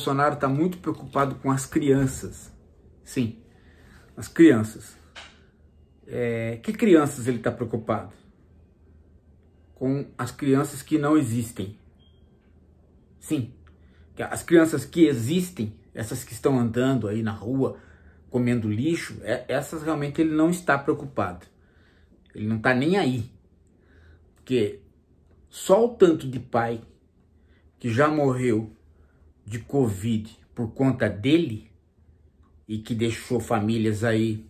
Bolsonaro está muito preocupado com as crianças. Sim, as crianças. É, que crianças ele está preocupado? Com as crianças que não existem. Sim, as crianças que existem, essas que estão andando aí na rua, comendo lixo, é, essas realmente ele não está preocupado. Ele não está nem aí. Porque só o tanto de pai que já morreu de Covid por conta dele e que deixou famílias aí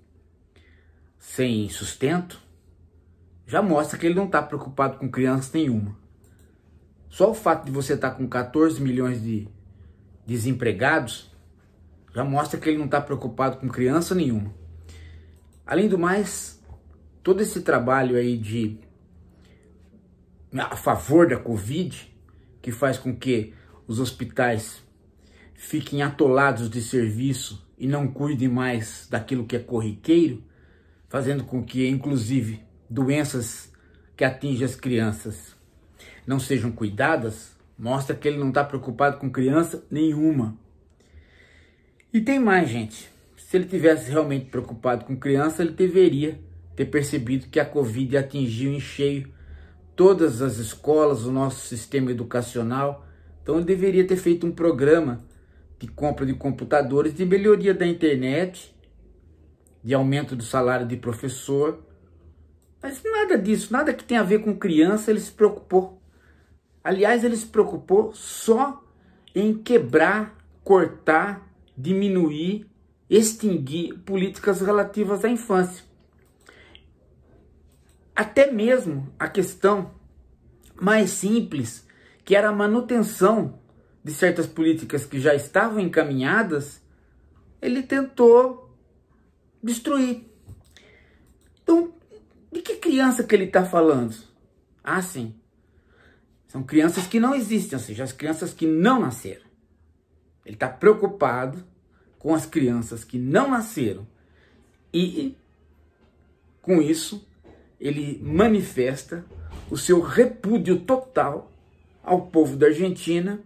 sem sustento, já mostra que ele não está preocupado com criança nenhuma. Só o fato de você estar tá com 14 milhões de desempregados já mostra que ele não está preocupado com criança nenhuma. Além do mais, todo esse trabalho aí de a favor da Covid, que faz com que os hospitais fiquem atolados de serviço e não cuidem mais daquilo que é corriqueiro, fazendo com que, inclusive, doenças que atingem as crianças não sejam cuidadas, mostra que ele não está preocupado com criança nenhuma. E tem mais, gente. Se ele tivesse realmente preocupado com criança, ele deveria ter percebido que a Covid atingiu em cheio todas as escolas, o nosso sistema educacional. Então, ele deveria ter feito um programa de compra de computadores, de melhoria da internet, de aumento do salário de professor. Mas nada disso, nada que tenha a ver com criança, ele se preocupou. Aliás, ele se preocupou só em quebrar, cortar, diminuir, extinguir políticas relativas à infância. Até mesmo a questão mais simples, que era a manutenção de certas políticas que já estavam encaminhadas, ele tentou destruir. Então, de que criança que ele está falando? Ah, sim. São crianças que não existem, ou seja, as crianças que não nasceram. Ele está preocupado com as crianças que não nasceram. E, com isso, ele manifesta o seu repúdio total ao povo da Argentina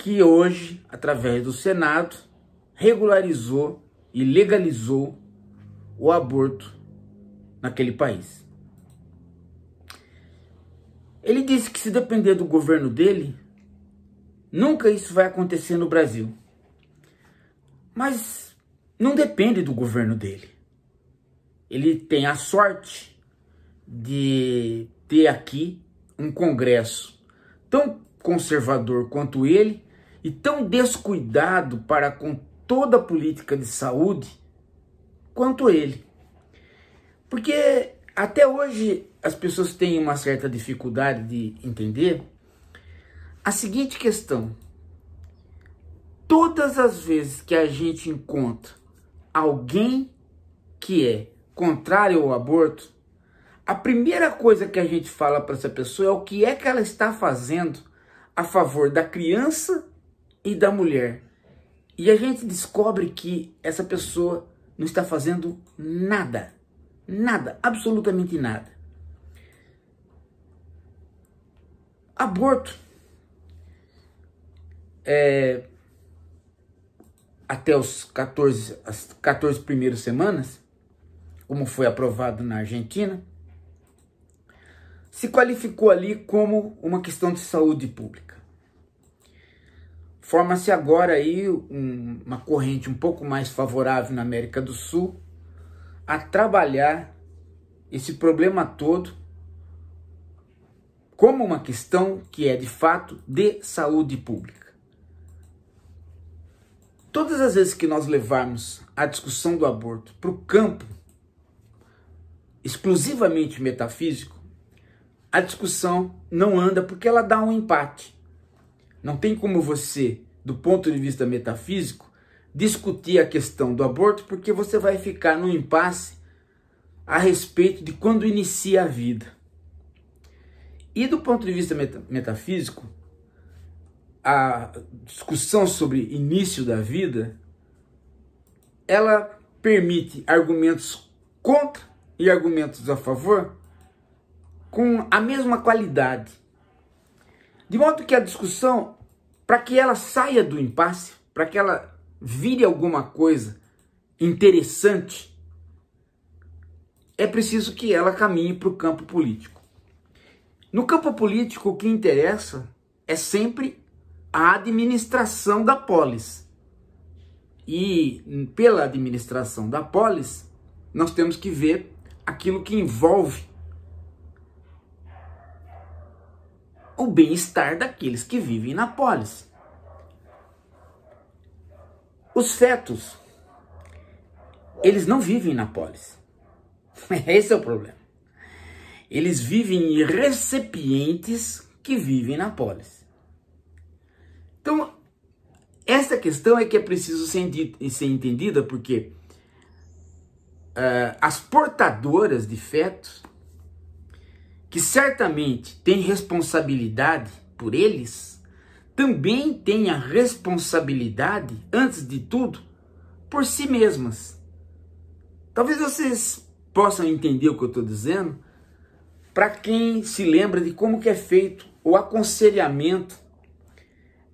que hoje, através do Senado, regularizou e legalizou o aborto naquele país. Ele disse que se depender do governo dele, nunca isso vai acontecer no Brasil. Mas não depende do governo dele. Ele tem a sorte de ter aqui um Congresso tão conservador quanto ele, e tão descuidado para com toda a política de saúde quanto ele. Porque até hoje as pessoas têm uma certa dificuldade de entender a seguinte questão. Todas as vezes que a gente encontra alguém que é contrário ao aborto, a primeira coisa que a gente fala para essa pessoa é o que é que ela está fazendo a favor da criança e da mulher. E a gente descobre que essa pessoa não está fazendo nada, nada, absolutamente nada. Aborto. É, até os 14, as 14 primeiras semanas, como foi aprovado na Argentina, se qualificou ali como uma questão de saúde pública. Forma-se agora aí um, uma corrente um pouco mais favorável na América do Sul a trabalhar esse problema todo como uma questão que é de fato de saúde pública. Todas as vezes que nós levarmos a discussão do aborto para o campo exclusivamente metafísico, a discussão não anda porque ela dá um empate. Não tem como você, do ponto de vista metafísico, discutir a questão do aborto porque você vai ficar no impasse a respeito de quando inicia a vida. E do ponto de vista metafísico, a discussão sobre início da vida, ela permite argumentos contra e argumentos a favor com a mesma qualidade. De modo que a discussão, para que ela saia do impasse, para que ela vire alguma coisa interessante, é preciso que ela caminhe para o campo político. No campo político, o que interessa é sempre a administração da polis. E pela administração da polis, nós temos que ver aquilo que envolve o bem-estar daqueles que vivem na polis. Os fetos, eles não vivem na polis. Esse é o problema. Eles vivem em recipientes que vivem na polis. Então, essa questão é que é preciso ser, ser entendida, porque uh, as portadoras de fetos que certamente tem responsabilidade por eles, também têm a responsabilidade, antes de tudo, por si mesmas. Talvez vocês possam entender o que eu estou dizendo, para quem se lembra de como que é feito o aconselhamento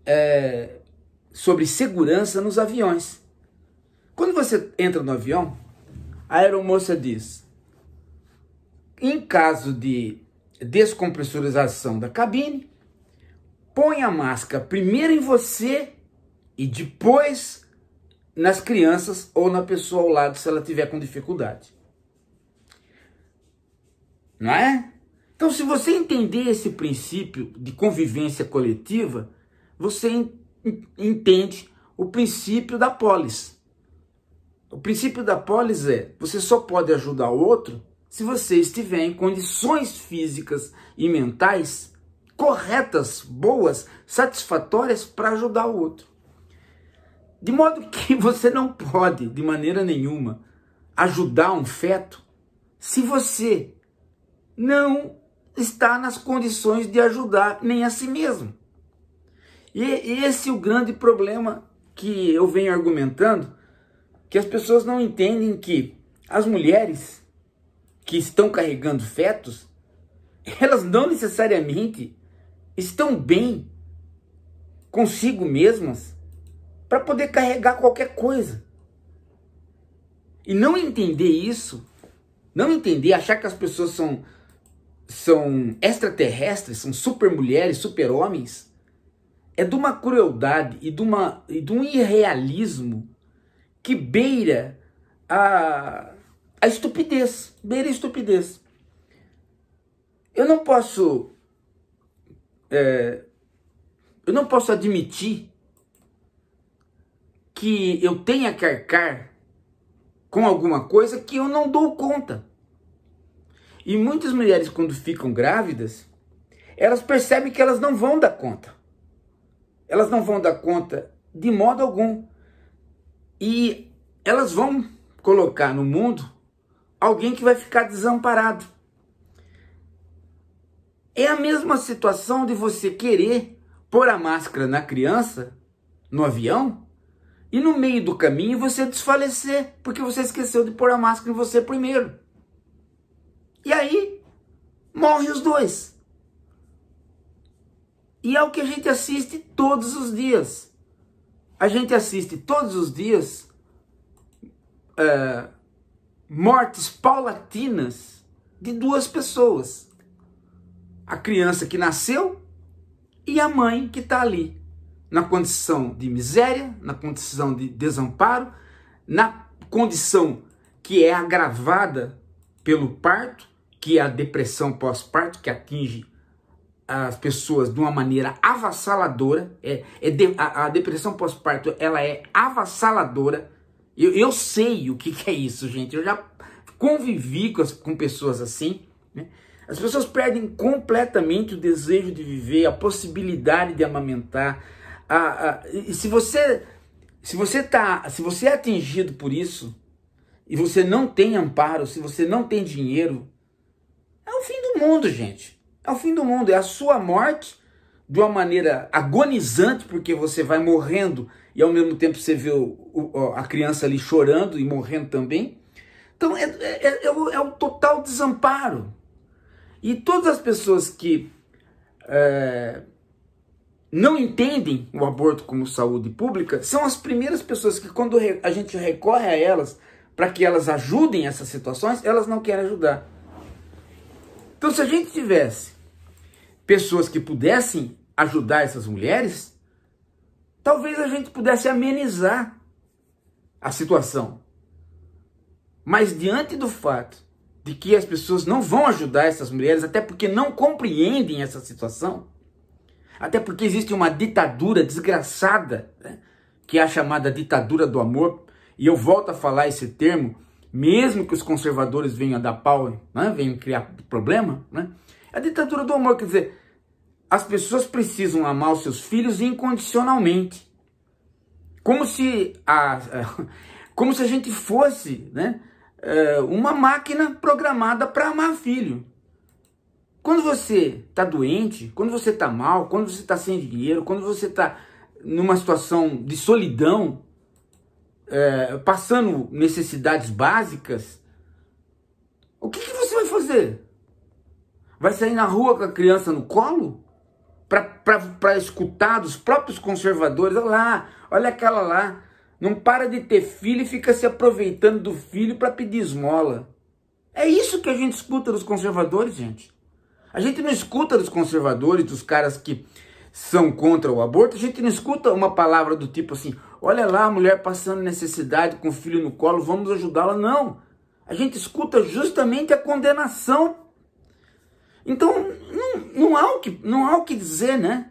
é, sobre segurança nos aviões. Quando você entra no avião, a aeromoça diz: em caso de descompressurização da cabine, põe a máscara primeiro em você e depois nas crianças ou na pessoa ao lado se ela tiver com dificuldade. Não é? Então, se você entender esse princípio de convivência coletiva, você entende o princípio da polis. O princípio da polis é: você só pode ajudar o outro se você estiver em condições físicas e mentais corretas, boas, satisfatórias para ajudar o outro. De modo que você não pode, de maneira nenhuma, ajudar um feto se você não está nas condições de ajudar nem a si mesmo. E esse é o grande problema que eu venho argumentando, que as pessoas não entendem que as mulheres que estão carregando fetos, elas não necessariamente estão bem consigo mesmas para poder carregar qualquer coisa. E não entender isso, não entender, achar que as pessoas são são extraterrestres, são super mulheres, super homens, é de uma crueldade e de, uma, e de um irrealismo que beira a, a estupidez, beira a estupidez. Eu não posso, é, eu não posso admitir que eu tenha que arcar com alguma coisa que eu não dou conta. E muitas mulheres, quando ficam grávidas, elas percebem que elas não vão dar conta. Elas não vão dar conta de modo algum. E elas vão colocar no mundo alguém que vai ficar desamparado. É a mesma situação de você querer pôr a máscara na criança, no avião, e no meio do caminho você desfalecer, porque você esqueceu de pôr a máscara em você primeiro. E aí, morrem os dois. E é o que a gente assiste todos os dias. A gente assiste todos os dias é, mortes paulatinas de duas pessoas: a criança que nasceu e a mãe que está ali, na condição de miséria, na condição de desamparo, na condição que é agravada pelo parto, que é a depressão pós-parto, que atinge as pessoas de uma maneira avassaladora. É, é de, a, a depressão pós-parto ela é avassaladora eu, eu sei o que, que é isso, gente. Eu já convivi com, as, com pessoas assim, né? As pessoas perdem completamente o desejo de viver, a possibilidade de amamentar. A, a, e se você se você tá, se você é atingido por isso e você não tem amparo, se você não tem dinheiro, é o fim do mundo, gente. É o fim do mundo, é a sua morte de uma maneira agonizante porque você vai morrendo e ao mesmo tempo você vê o, o, a criança ali chorando e morrendo também. Então é, é, é, é, o, é o total desamparo. E todas as pessoas que é, não entendem o aborto como saúde pública são as primeiras pessoas que, quando a gente recorre a elas para que elas ajudem essas situações, elas não querem ajudar. Então, se a gente tivesse pessoas que pudessem ajudar essas mulheres, Talvez a gente pudesse amenizar a situação. Mas diante do fato de que as pessoas não vão ajudar essas mulheres, até porque não compreendem essa situação, até porque existe uma ditadura desgraçada, né? que é a chamada ditadura do amor, e eu volto a falar esse termo, mesmo que os conservadores venham a dar pau, né? venham criar problema, né? É a ditadura do amor, quer dizer, as pessoas precisam amar os seus filhos incondicionalmente. Como se a, como se a gente fosse né, eh, uma máquina programada para amar filho. Quando você está doente, quando você está mal, quando você está sem dinheiro, quando você está numa situação de solidão, é, passando necessidades básicas, o que, que você vai fazer? Vai sair na rua com a criança no colo? para escutar dos próprios conservadores. Olha lá, olha aquela lá. Não para de ter filho e fica se aproveitando do filho para pedir esmola. É isso que a gente escuta dos conservadores, gente. A gente não escuta dos conservadores, dos caras que são contra o aborto, a gente não escuta uma palavra do tipo assim: olha lá a mulher passando necessidade com o filho no colo, vamos ajudá-la. Não. A gente escuta justamente a condenação então, não, não, há o que, não há o que dizer, né?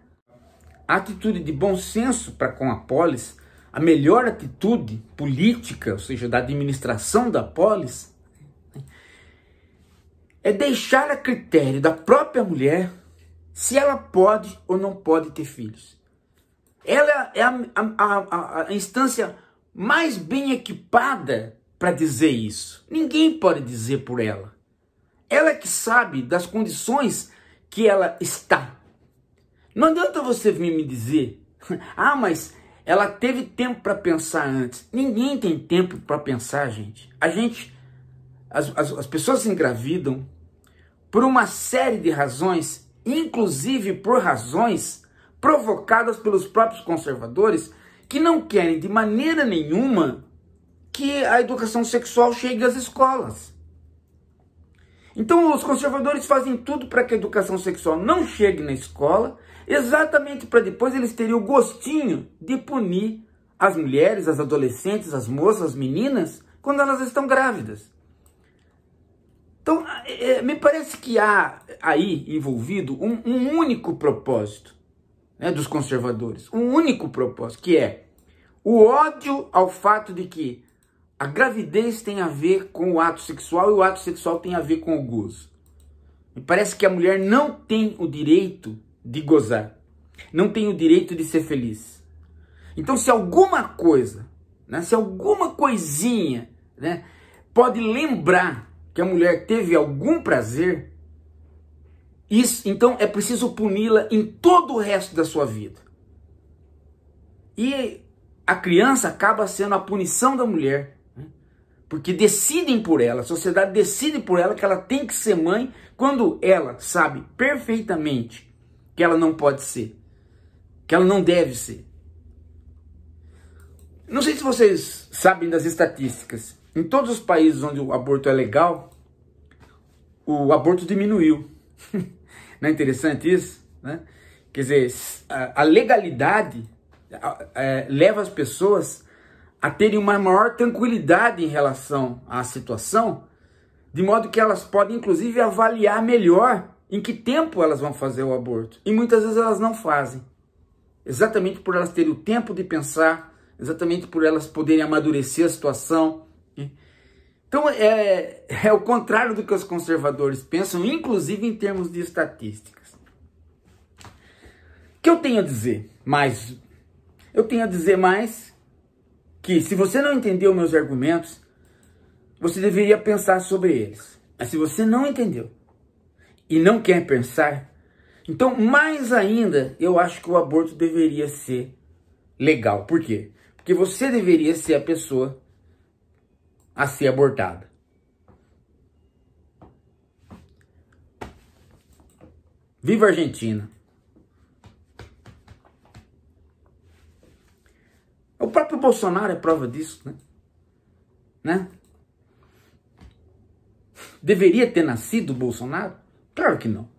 A atitude de bom senso para com a polis, a melhor atitude política, ou seja, da administração da polis, é deixar a critério da própria mulher se ela pode ou não pode ter filhos. Ela é a, a, a, a instância mais bem equipada para dizer isso. Ninguém pode dizer por ela. Ela é que sabe das condições que ela está. Não adianta você vir me dizer, ah, mas ela teve tempo para pensar antes. Ninguém tem tempo para pensar, gente. A gente, as, as, as pessoas se engravidam por uma série de razões, inclusive por razões provocadas pelos próprios conservadores que não querem de maneira nenhuma que a educação sexual chegue às escolas. Então, os conservadores fazem tudo para que a educação sexual não chegue na escola, exatamente para depois eles terem o gostinho de punir as mulheres, as adolescentes, as moças, as meninas, quando elas estão grávidas. Então, é, me parece que há aí envolvido um, um único propósito né, dos conservadores, um único propósito, que é o ódio ao fato de que a gravidez tem a ver com o ato sexual e o ato sexual tem a ver com o gozo. Me parece que a mulher não tem o direito de gozar, não tem o direito de ser feliz. Então, se alguma coisa, né, se alguma coisinha né, pode lembrar que a mulher teve algum prazer, isso, então é preciso puni-la em todo o resto da sua vida. E a criança acaba sendo a punição da mulher porque decidem por ela, a sociedade decide por ela que ela tem que ser mãe quando ela sabe perfeitamente que ela não pode ser, que ela não deve ser. Não sei se vocês sabem das estatísticas. Em todos os países onde o aborto é legal, o aborto diminuiu. não é interessante isso? Né? Quer dizer, a legalidade é, leva as pessoas a terem uma maior tranquilidade em relação à situação, de modo que elas podem, inclusive, avaliar melhor em que tempo elas vão fazer o aborto. E muitas vezes elas não fazem, exatamente por elas terem o tempo de pensar, exatamente por elas poderem amadurecer a situação. Né? Então, é, é o contrário do que os conservadores pensam, inclusive em termos de estatísticas. O que eu tenho a dizer mais? Eu tenho a dizer mais que se você não entendeu meus argumentos, você deveria pensar sobre eles. Mas se você não entendeu e não quer pensar, então mais ainda eu acho que o aborto deveria ser legal. Por quê? Porque você deveria ser a pessoa a ser abortada. Viva a Argentina! próprio Bolsonaro é prova disso, né? né? Deveria ter nascido o Bolsonaro? Claro que não.